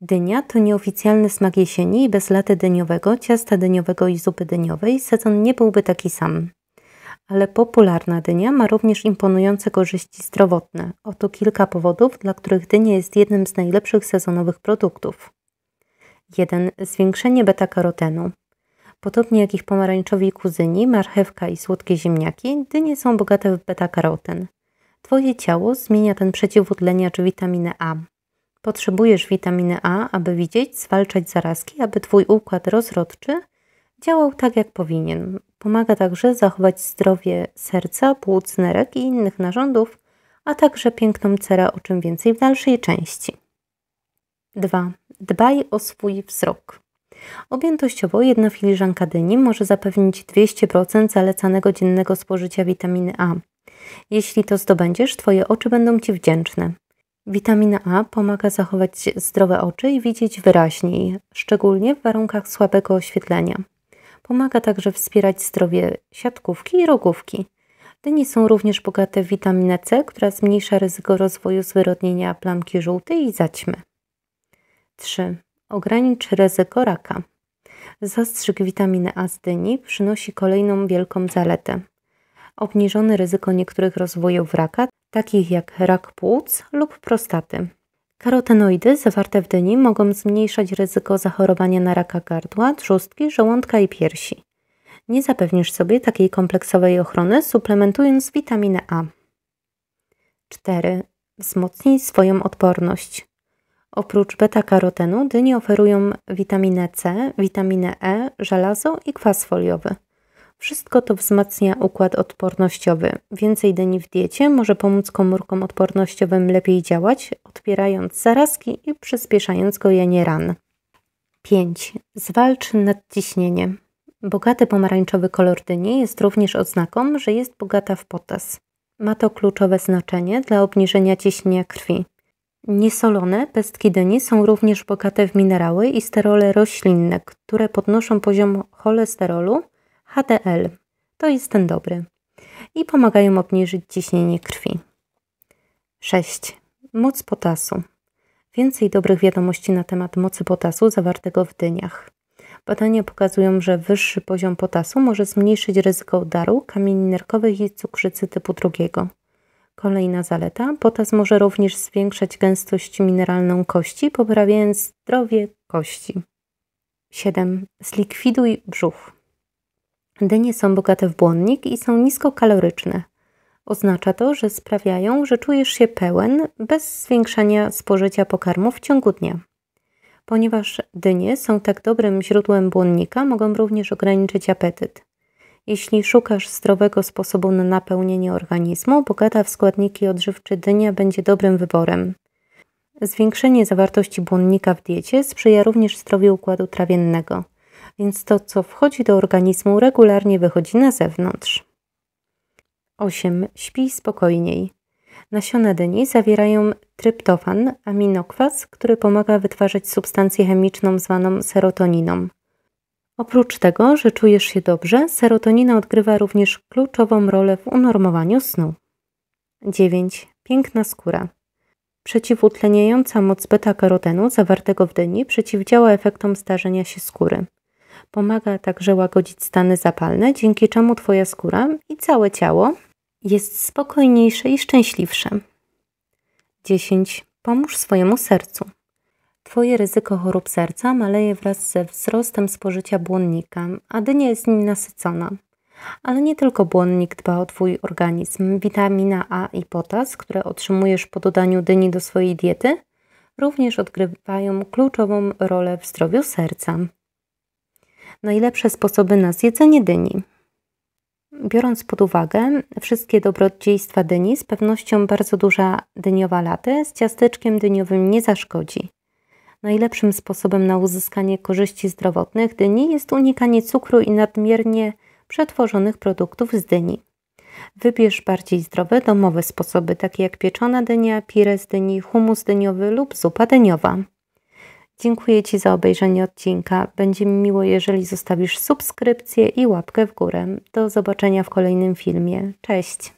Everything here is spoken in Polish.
Dynia to nieoficjalny smak jesieni i bez laty dyniowego, ciasta dyniowego i zupy dyniowej sezon nie byłby taki sam. Ale popularna dynia ma również imponujące korzyści zdrowotne. Oto kilka powodów, dla których dynia jest jednym z najlepszych sezonowych produktów. 1. Zwiększenie beta-karotenu. Podobnie jak ich pomarańczowi kuzyni, marchewka i słodkie ziemniaki, dynie są bogate w beta-karoten. Twoje ciało zmienia ten przeciwutleniacz witaminę A. Potrzebujesz witaminy A, aby widzieć, zwalczać zarazki, aby Twój układ rozrodczy działał tak, jak powinien. Pomaga także zachować zdrowie serca, płuc, nerek i innych narządów, a także piękną cerę, o czym więcej w dalszej części. 2. Dbaj o swój wzrok. Objętościowo jedna filiżanka dyni może zapewnić 200% zalecanego dziennego spożycia witaminy A. Jeśli to zdobędziesz, Twoje oczy będą Ci wdzięczne. Witamina A pomaga zachować zdrowe oczy i widzieć wyraźniej, szczególnie w warunkach słabego oświetlenia. Pomaga także wspierać zdrowie siatkówki i rogówki. Dynie są również bogate w witaminę C, która zmniejsza ryzyko rozwoju zwyrodnienia plamki żółtej i zaćmy. 3. Ogranicz ryzyko raka. Zastrzyk witaminy A z dyni przynosi kolejną wielką zaletę. Obniżone ryzyko niektórych rozwojów raka, takich jak rak płuc lub prostaty. Karotenoidy zawarte w dyni mogą zmniejszać ryzyko zachorowania na raka gardła, trzustki, żołądka i piersi. Nie zapewnisz sobie takiej kompleksowej ochrony suplementując witaminę A. 4. Wzmocnij swoją odporność. Oprócz beta-karotenu dyni oferują witaminę C, witaminę E, żelazo i kwas foliowy. Wszystko to wzmacnia układ odpornościowy. Więcej dyni w diecie może pomóc komórkom odpornościowym lepiej działać, odpierając zarazki i przyspieszając gojenie ran. 5. Zwalcz nadciśnienie. Bogaty pomarańczowy kolor dyni jest również oznaką, że jest bogata w potas. Ma to kluczowe znaczenie dla obniżenia ciśnienia krwi. Niesolone pestki dyni są również bogate w minerały i sterole roślinne, które podnoszą poziom cholesterolu – HDL, to jest ten dobry, i pomagają obniżyć ciśnienie krwi. 6. Moc potasu. Więcej dobrych wiadomości na temat mocy potasu zawartego w dyniach. Badania pokazują, że wyższy poziom potasu może zmniejszyć ryzyko udaru kamieni nerkowych i cukrzycy typu drugiego. Kolejna zaleta: potas może również zwiększać gęstość mineralną kości, poprawiając zdrowie kości. 7. Zlikwiduj brzuch. Dynie są bogate w błonnik i są niskokaloryczne. Oznacza to, że sprawiają, że czujesz się pełen bez zwiększania spożycia pokarmu w ciągu dnia. Ponieważ dynie są tak dobrym źródłem błonnika, mogą również ograniczyć apetyt. Jeśli szukasz zdrowego sposobu na napełnienie organizmu, bogata w składniki odżywcze dynia będzie dobrym wyborem. Zwiększenie zawartości błonnika w diecie sprzyja również zdrowiu układu trawiennego – więc to, co wchodzi do organizmu, regularnie wychodzi na zewnątrz. 8. Śpi spokojniej. Nasiona dyni zawierają tryptofan, aminokwas, który pomaga wytwarzać substancję chemiczną zwaną serotoniną. Oprócz tego, że czujesz się dobrze, serotonina odgrywa również kluczową rolę w unormowaniu snu. 9. Piękna skóra. Przeciwutleniająca moc beta-karotenu zawartego w dyni przeciwdziała efektom starzenia się skóry. Pomaga także łagodzić stany zapalne, dzięki czemu Twoja skóra i całe ciało jest spokojniejsze i szczęśliwsze. 10. Pomóż swojemu sercu. Twoje ryzyko chorób serca maleje wraz ze wzrostem spożycia błonnika, a dynia jest nim nasycona. Ale nie tylko błonnik dba o Twój organizm. Witamina A i potas, które otrzymujesz po dodaniu dyni do swojej diety, również odgrywają kluczową rolę w zdrowiu serca najlepsze sposoby na zjedzenie dyni. Biorąc pod uwagę wszystkie dobrodziejstwa dyni, z pewnością bardzo duża dyniowa latte z ciasteczkiem dyniowym nie zaszkodzi. Najlepszym sposobem na uzyskanie korzyści zdrowotnych dyni jest unikanie cukru i nadmiernie przetworzonych produktów z dyni. Wybierz bardziej zdrowe, domowe sposoby, takie jak pieczona dynia, pire z dyni, humus dyniowy lub zupa dyniowa. Dziękuję Ci za obejrzenie odcinka. Będzie mi miło, jeżeli zostawisz subskrypcję i łapkę w górę. Do zobaczenia w kolejnym filmie. Cześć!